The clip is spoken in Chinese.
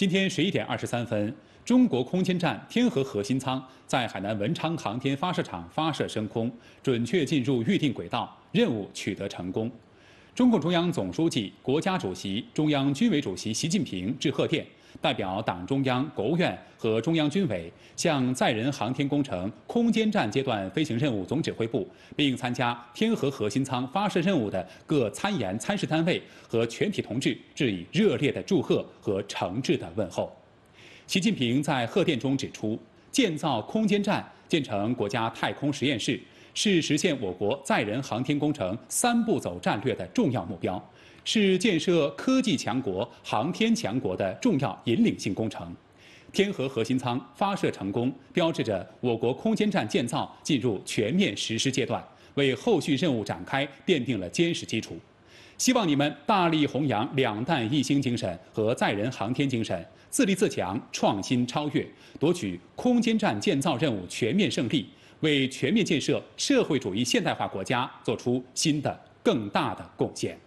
今天十一点二十三分，中国空间站天河核心舱在海南文昌航天发射场发射升空，准确进入预定轨道，任务取得成功。中共中央总书记、国家主席、中央军委主席习近平致贺电。代表党中央、国务院和中央军委，向载人航天工程空间站阶段飞行任务总指挥部，并参加天河核心舱发射任务的各参研参试单位和全体同志，致以热烈的祝贺和诚挚的问候。习近平在贺电中指出，建造空间站，建成国家太空实验室。是实现我国载人航天工程“三步走”战略的重要目标，是建设科技强国、航天强国的重要引领性工程。天河核心舱发射成功，标志着我国空间站建造进入全面实施阶段，为后续任务展开奠定了坚实基础。希望你们大力弘扬“两弹一星”精神和载人航天精神，自立自强、创新超越，夺取空间站建造任务全面胜利。为全面建设社会主义现代化国家作出新的、更大的贡献。